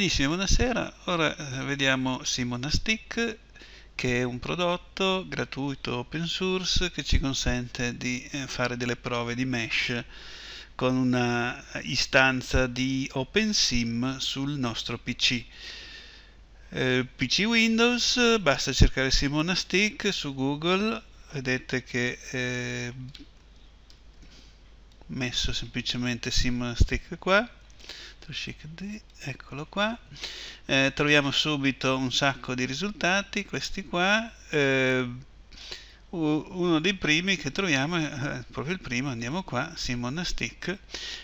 Benissimo, buonasera. Ora eh, vediamo Simona Stick che è un prodotto gratuito open source che ci consente di eh, fare delle prove di mesh con una eh, istanza di OpenSim sul nostro PC. PC Windows, basta cercare Simona Stick su Google, vedete che eh, messo semplicemente Simona Stick qua ShiftD, ecco, eccolo qua, eh, troviamo subito un sacco di risultati, questi qua, eh, uno dei primi che troviamo, è eh, proprio il primo, andiamo qua, Simon Stick,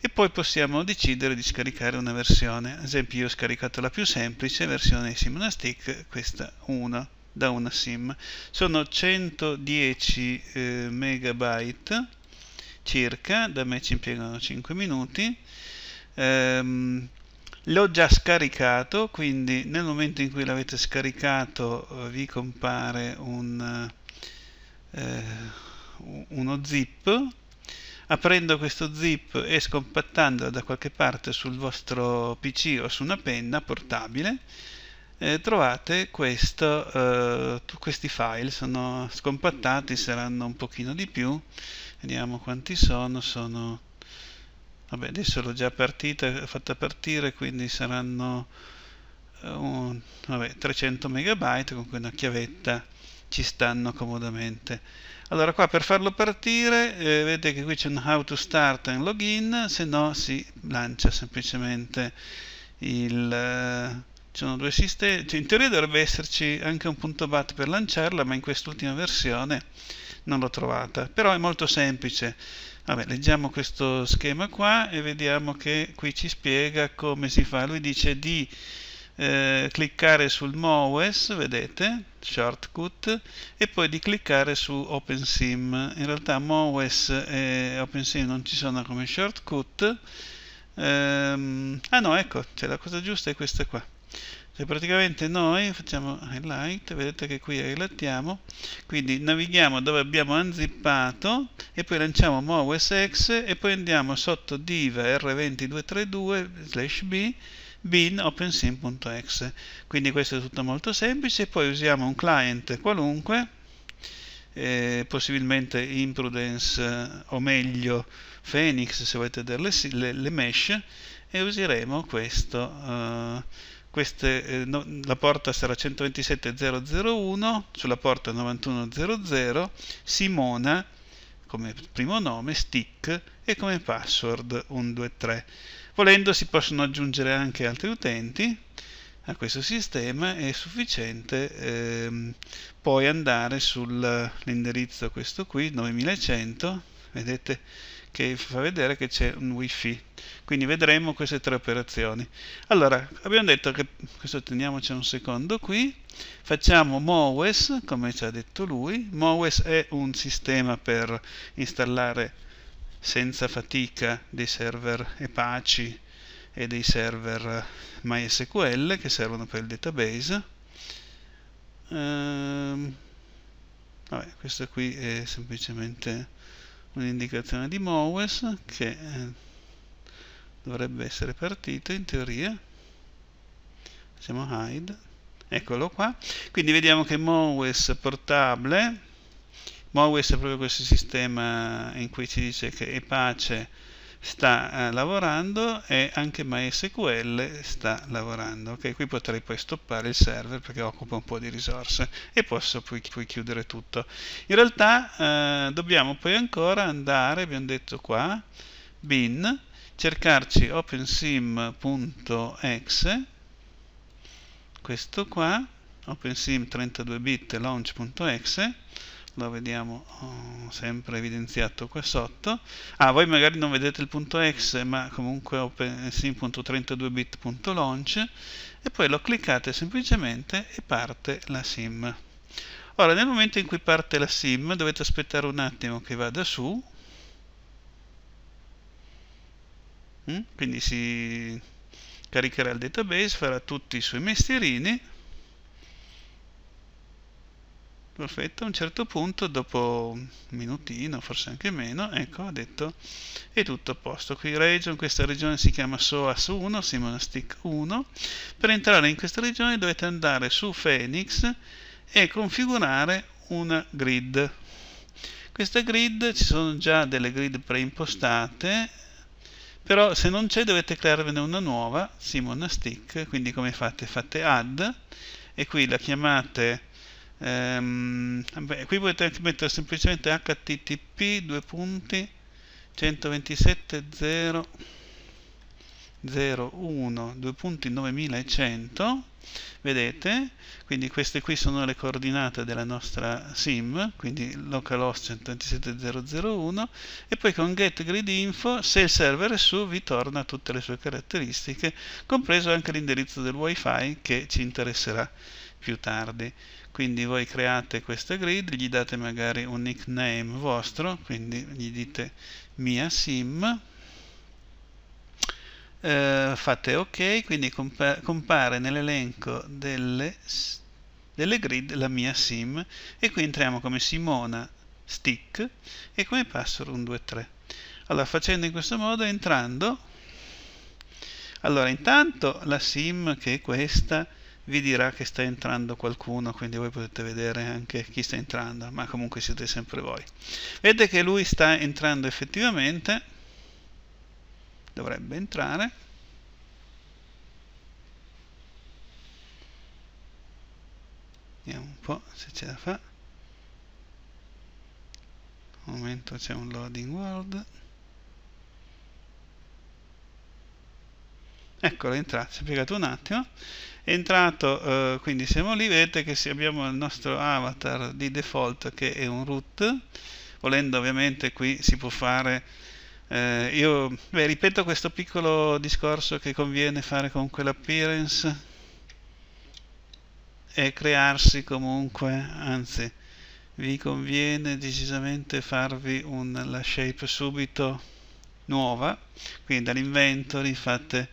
e poi possiamo decidere di scaricare una versione, ad esempio io ho scaricato la più semplice, versione Simon Stick, questa 1, da una SIM, sono 110 eh, megabyte circa, da me ci impiegano 5 minuti, ehm, l'ho già scaricato quindi nel momento in cui l'avete scaricato eh, vi compare un, eh, uno zip aprendo questo zip e scompattandolo da qualche parte sul vostro pc o su una penna portabile eh, trovate questo, eh, questi file sono scompattati saranno un pochino di più vediamo quanti sono sono vabbè adesso l'ho già partita, fatta partire quindi saranno eh, un, vabbè, 300 megabyte con una chiavetta ci stanno comodamente allora qua per farlo partire eh, vedete che qui c'è un how to start and login se no si lancia semplicemente il eh, ci sono due sistemi cioè, in teoria dovrebbe esserci anche un punto bat per lanciarla ma in quest'ultima versione non l'ho trovata però è molto semplice Vabbè, leggiamo questo schema qua e vediamo che qui ci spiega come si fa. Lui dice di eh, cliccare sul MOES, vedete, shortcut, e poi di cliccare su OpenSim. In realtà MOES e OpenSim non ci sono come shortcut. Ehm, ah no, ecco, cioè la cosa giusta è questa qua e praticamente noi facciamo highlight vedete che qui rilattiamo quindi navighiamo dove abbiamo anzippato e poi lanciamo MoWSX e poi andiamo sotto diva r2232 slash b bin opensim.exe quindi questo è tutto molto semplice poi usiamo un client qualunque eh, possibilmente Imprudence o meglio Phoenix se volete delle le, le, mesh e useremo questo uh, queste, eh, no, la porta sarà 127.001 sulla porta 91.00 Simona come primo nome, stick e come password 123 volendo si possono aggiungere anche altri utenti a questo sistema è sufficiente ehm, poi andare sull'indirizzo questo qui 9100 vedete che fa vedere che c'è un wifi quindi vedremo queste tre operazioni allora abbiamo detto che questo teniamoci un secondo qui facciamo MOS come ci ha detto lui MOS è un sistema per installare senza fatica dei server Apache e dei server MySQL che servono per il database ehm, vabbè, questo qui è semplicemente un'indicazione di MOWES che eh, dovrebbe essere partito in teoria facciamo hide eccolo qua quindi vediamo che MOWES portable MOWES è proprio questo sistema in cui ci dice che è pace sta eh, lavorando e anche MySQL sta lavorando. Ok, qui potrei poi stoppare il server perché occupa un po' di risorse e posso poi, poi chiudere tutto. In realtà eh, dobbiamo poi ancora andare, abbiamo detto qua, bin, cercarci opensim.exe, questo qua, opensim32bit launch.exe, lo vediamo oh, sempre evidenziato qua sotto ah voi magari non vedete il punto exe ma comunque opensim.32bit.launch e poi lo cliccate semplicemente e parte la sim ora nel momento in cui parte la sim dovete aspettare un attimo che vada su mm? quindi si caricherà il database farà tutti i suoi mestierini perfetto, a un certo punto, dopo un minutino, forse anche meno, ecco, ha detto è tutto a posto. Qui region, questa regione si chiama SOAS 1, Simonastic 1. Per entrare in questa regione dovete andare su Phoenix e configurare una grid. Questa grid, ci sono già delle grid preimpostate, però se non c'è dovete crearvene una nuova, Simona quindi come fate? Fate add e qui la chiamate ehm, vabbè, qui potete anche mettere semplicemente http due punti 127.0.01.9100 vedete quindi queste qui sono le coordinate della nostra sim quindi localhost 127.0.01 e poi con getgridinfo se il server è su vi torna tutte le sue caratteristiche compreso anche l'indirizzo del wifi che ci interesserà più tardi quindi voi create questa grid gli date magari un nickname vostro quindi gli dite mia sim eh, fate ok quindi compa compare nell'elenco delle, delle grid la mia sim e qui entriamo come Simona stick e come password 123 allora facendo in questo modo entrando allora intanto la sim che è questa vi dirà che sta entrando qualcuno, quindi voi potete vedere anche chi sta entrando, ma comunque siete sempre voi. Vedete che lui sta entrando effettivamente, dovrebbe entrare. Vediamo un po' se ce la fa. Al momento c'è un loading world. eccolo è entrato, si è piegato un attimo è entrato, eh, quindi siamo lì vedete che abbiamo il nostro avatar di default che è un root volendo ovviamente qui si può fare eh, io beh, ripeto questo piccolo discorso che conviene fare con quell'appearance e crearsi comunque anzi vi conviene decisamente farvi un, la shape subito nuova quindi dall'inventory fate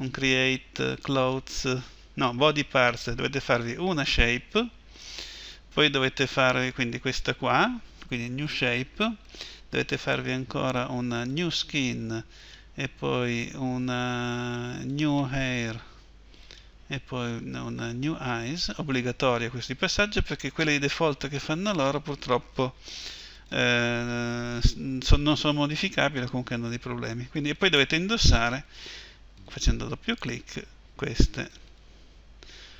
un create eh, clothes no body parts dovete farvi una shape poi dovete fare quindi questa qua quindi new shape dovete farvi ancora una new skin e poi una eh, new hair e poi una new eyes obbligatoria questi passaggi perché quelli di default che fanno loro purtroppo eh, non sono modificabili o comunque hanno dei problemi quindi e poi dovete indossare facendo doppio clic queste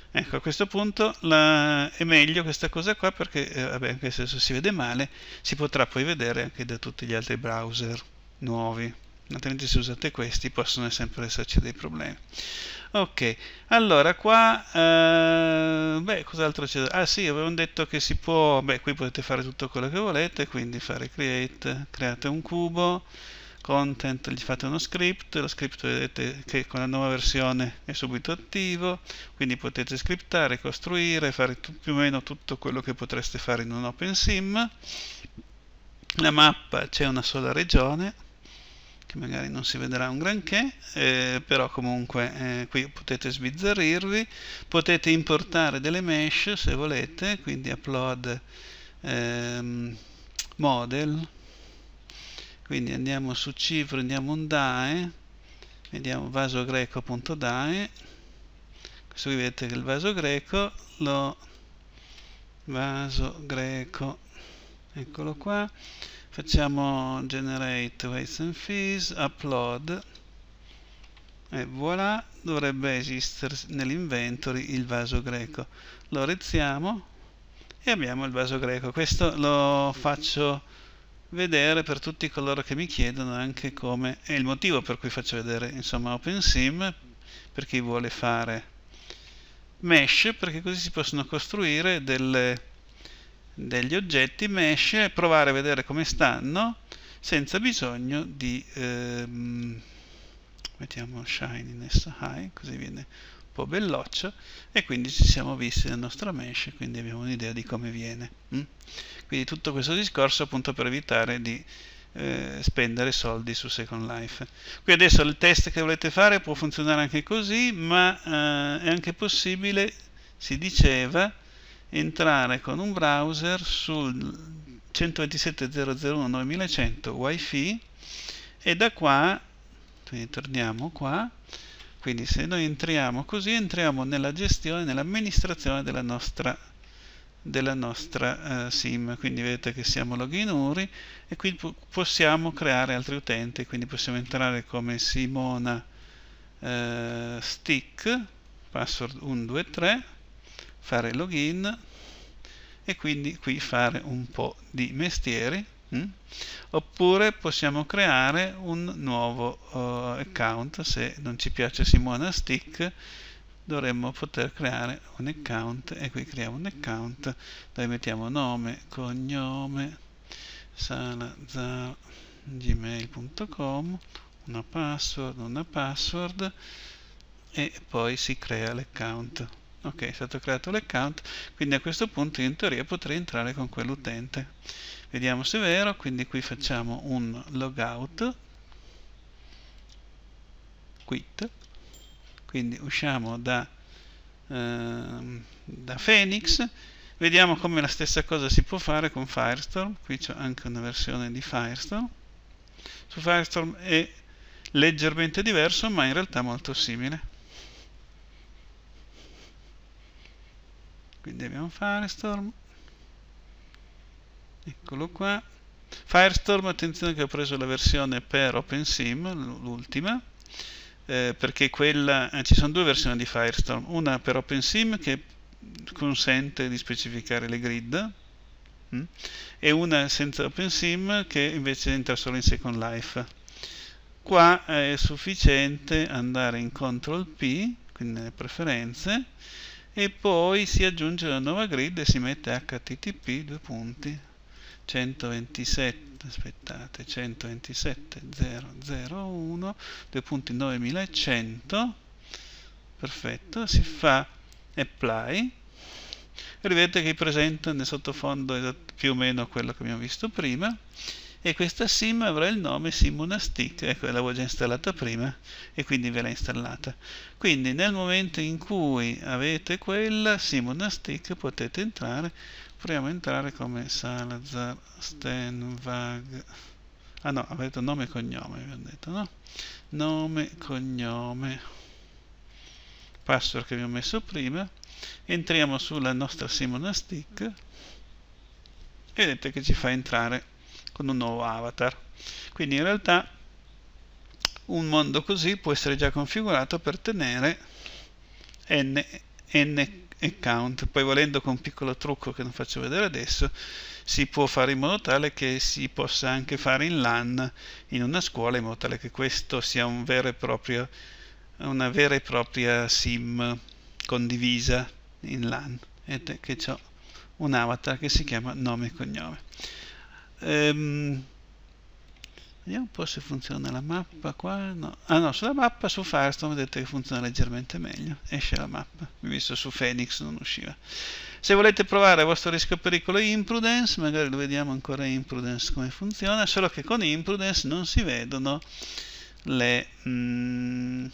ecco a questo punto la, è meglio questa cosa qua perché eh, vabbè, anche se si vede male si potrà poi vedere anche da tutti gli altri browser nuovi altrimenti se usate questi possono sempre esserci dei problemi ok allora qua eh, beh cos'altro c'è ah sì avevamo detto che si può beh qui potete fare tutto quello che volete quindi fare create create un cubo content gli fate uno script, lo script vedete che con la nuova versione è subito attivo, quindi potete scriptare, costruire, fare più o meno tutto quello che potreste fare in un OpenSim. La mappa c'è una sola regione, che magari non si vedrà un granché, eh, però comunque eh, qui potete sbizzarrirvi, potete importare delle mesh se volete, quindi upload ehm, model, quindi andiamo su C prendiamo un DAE vediamo vaso greco.dae questo qui vedete che il vaso greco lo vaso greco eccolo qua facciamo generate weights and fees upload e voilà dovrebbe esistere nell'inventory il vaso greco lo rezziamo e abbiamo il vaso greco questo lo faccio vedere per tutti coloro che mi chiedono anche come è il motivo per cui faccio vedere insomma OpenSim per chi vuole fare mesh perché così si possono costruire delle, degli oggetti mesh e provare a vedere come stanno senza bisogno di ehm, mettiamo shininess high così viene po' belloccio e quindi ci siamo visti nel nostro mesh quindi abbiamo un'idea di come viene mm? quindi tutto questo discorso appunto per evitare di eh, spendere soldi su Second Life qui adesso il test che volete fare può funzionare anche così ma eh, è anche possibile si diceva entrare con un browser sul 127.001.9100 wifi e da qua quindi torniamo qua quindi se noi entriamo così, entriamo nella gestione, nell'amministrazione della nostra, della nostra eh, SIM. Quindi vedete che siamo login URI e qui possiamo creare altri utenti. Quindi possiamo entrare come Simona eh, Stick, password 123, fare login e quindi qui fare un po' di mestieri Mm? Oppure possiamo creare un nuovo uh, account, se non ci piace Simona Stick dovremmo poter creare un account e qui creiamo un account dove mettiamo nome, cognome, salazar, gmail.com, una password, una password e poi si crea l'account. Ok, è stato creato l'account, quindi a questo punto in teoria potrei entrare con quell'utente vediamo se è vero quindi qui facciamo un logout quit quindi usciamo da, eh, da Phoenix vediamo come la stessa cosa si può fare con Firestorm qui c'è anche una versione di Firestorm su Firestorm è leggermente diverso ma in realtà molto simile quindi abbiamo Firestorm eccolo qua Firestorm attenzione che ho preso la versione per OpenSim l'ultima eh, perché quella eh, ci sono due versioni di Firestorm una per OpenSim che consente di specificare le grid mh? Mm, e una senza OpenSim che invece entra solo in Second Life qua eh, è sufficiente andare in Ctrl P quindi nelle preferenze e poi si aggiunge la nuova grid e si mette http due punti 127 aspettate 127 001 due punti 9100 perfetto si fa apply e vedete che presenta nel sottofondo più o meno quello che abbiamo visto prima e questa sim avrà il nome simunastick ecco l'avevo già installata prima e quindi ve l'ha installata quindi nel momento in cui avete quella simunastick potete entrare proviamo a entrare come Salazar Stenvag ah no, avete detto nome e cognome abbiamo detto, no? nome, cognome password che vi ho messo prima entriamo sulla nostra Simona Stick e vedete che ci fa entrare con un nuovo avatar quindi in realtà un mondo così può essere già configurato per tenere n, n e Poi volendo con un piccolo trucco che non faccio vedere adesso, si può fare in modo tale che si possa anche fare in LAN in una scuola in modo tale che questo sia un proprio, una vera e propria sim condivisa in LAN e che ho un avatar che si chiama nome e cognome. Ehm, Vediamo un po' se funziona la mappa qua. No. Ah no, sulla mappa su Firestone vedete che funziona leggermente meglio. Esce la mappa. Mi Visto su Phoenix non usciva. Se volete provare il vostro rischio pericolo Imprudence, magari lo vediamo ancora Imprudence come funziona, solo che con Imprudence non si vedono le... Mm,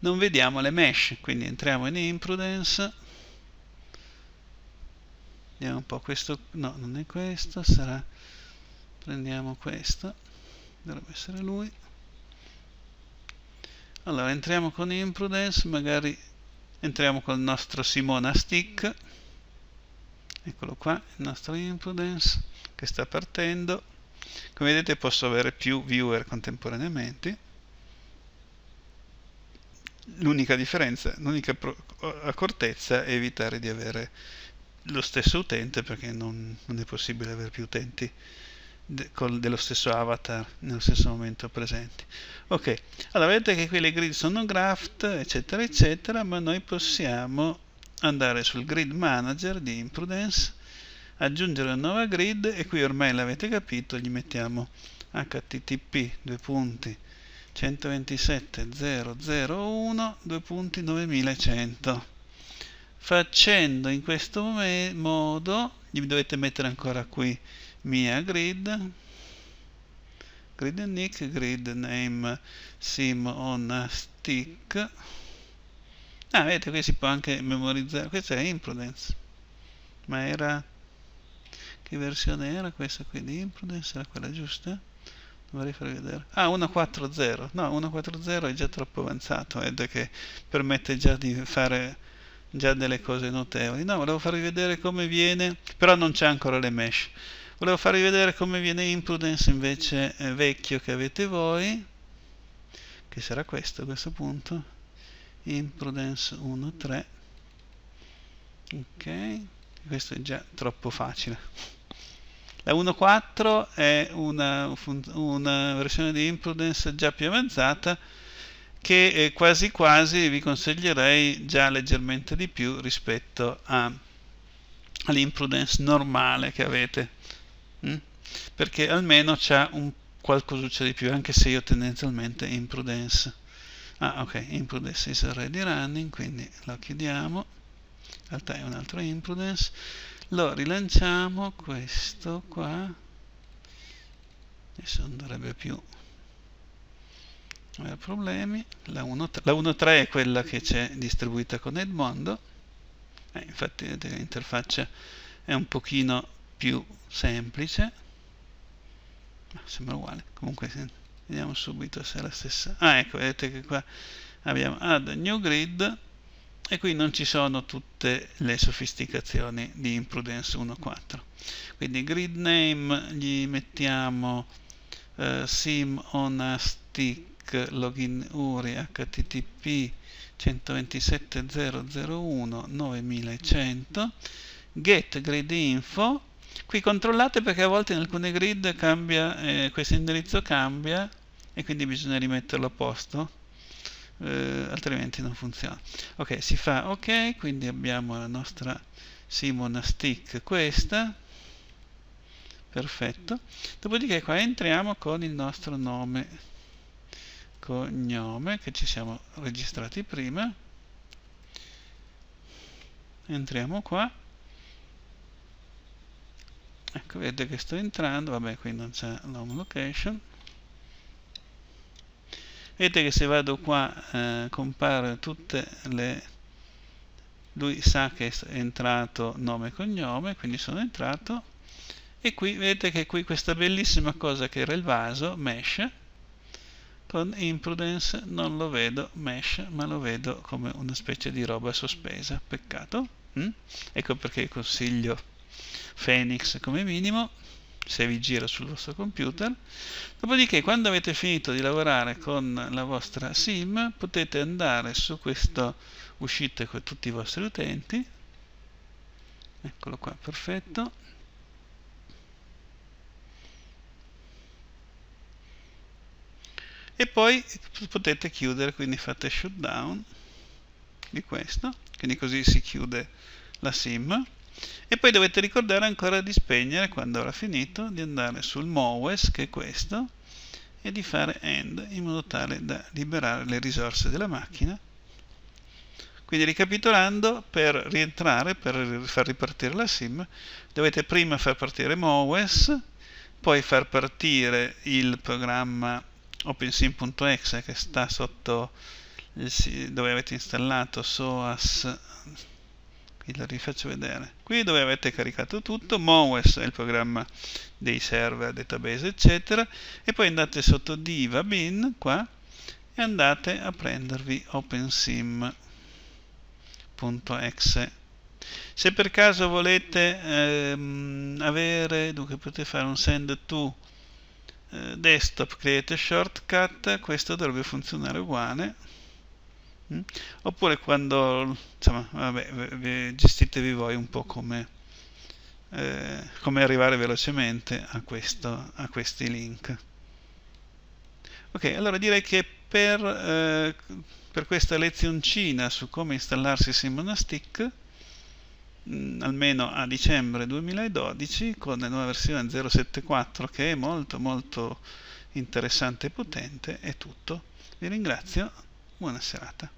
non vediamo le mesh, quindi entriamo in Imprudence. Vediamo un po' questo... No, non è questo, sarà prendiamo questa dovrebbe essere lui allora entriamo con Imprudence magari entriamo col nostro Simona Stick eccolo qua il nostro Imprudence che sta partendo come vedete posso avere più viewer contemporaneamente l'unica differenza, l'unica accortezza è evitare di avere lo stesso utente perché non, non è possibile avere più utenti de, col, dello stesso avatar nello stesso momento presenti. Ok, allora vedete che qui le grid sono graft, eccetera, eccetera, ma noi possiamo andare sul grid manager di Imprudence, aggiungere una nuova grid e qui ormai l'avete capito, gli mettiamo http due punti 127.001 due punti 9100 facendo in questo modo gli dovete mettere ancora qui mia grid grid nick grid name sim on stick ah vedete qui si può anche memorizzare questa è imprudence ma era che versione era questa qui di imprudence era quella giusta dovrei farvi vedere ah 1.4.0 no 1.4.0 è già troppo avanzato ed è che permette già di fare già delle cose notevoli no volevo farvi vedere come viene però non c'è ancora le mesh volevo farvi vedere come viene Imprudence invece eh, vecchio che avete voi che sarà questo a questo punto Imprudence 1.3 ok questo è già troppo facile la 1.4 è una, una versione di Imprudence già più avanzata che eh, quasi quasi vi consiglierei già leggermente di più rispetto all'imprudence normale che avete Mm? perché almeno c'è un qualcosa di più, anche se io tendenzialmente imprudence. Ah, ok, imprudence is already running, quindi lo chiudiamo. In realtà è un altro imprudence. Lo rilanciamo, questo qua. Adesso non dovrebbe più avere problemi. La 1.3 è quella che c'è distribuita con Edmondo. Eh, infatti l'interfaccia è un pochino più semplice sembra uguale comunque vediamo subito se è la stessa ah ecco vedete che qua abbiamo add new grid e qui non ci sono tutte le sofisticazioni di imprudence 1.4 quindi grid name gli mettiamo eh, sim on a stick login URI http 127.001 9100 get grid info qui controllate perché a volte in alcune grid cambia, eh, questo indirizzo cambia e quindi bisogna rimetterlo a posto eh, altrimenti non funziona ok si fa ok quindi abbiamo la nostra Simona stick questa perfetto dopodiché qua entriamo con il nostro nome cognome che ci siamo registrati prima entriamo qua vedete che sto entrando vabbè qui non c'è l'home location vedete che se vado qua eh, compare tutte le lui sa che è entrato nome e cognome quindi sono entrato e qui vedete che qui questa bellissima cosa che era il vaso mesh con imprudence non lo vedo mesh ma lo vedo come una specie di roba sospesa peccato mm? ecco perché consiglio Phoenix come minimo, se vi gira sul vostro computer. Dopodiché, quando avete finito di lavorare con la vostra SIM, potete andare su questo uscite con tutti i vostri utenti. Eccolo qua, perfetto. E poi potete chiudere, quindi fate shutdown di questo, quindi così si chiude la SIM e poi dovete ricordare ancora di spegnere quando avrà finito di andare sul MOWES che è questo e di fare END in modo tale da liberare le risorse della macchina quindi ricapitolando per rientrare per far ripartire la sim dovete prima far partire MOWES poi far partire il programma opensim.exe che sta sotto dove avete installato SOAS vi faccio vedere. Qui dove avete caricato tutto, MOS è il programma dei server, database, eccetera, e poi andate sotto diva bin qua e andate a prendervi opensim.exe. Se per caso volete ehm, avere, dunque potete fare un send to eh, desktop create shortcut, questo dovrebbe funzionare uguale Mm? Oppure quando insomma, vabbè, gestitevi voi un po' come, eh, come arrivare velocemente a, questo, a, questi link. Ok, allora direi che per, eh, per questa lezioncina su come installarsi Simona Stick mm, almeno a dicembre 2012 con la nuova versione 074 che è molto molto interessante e potente è tutto vi ringrazio Buona serata.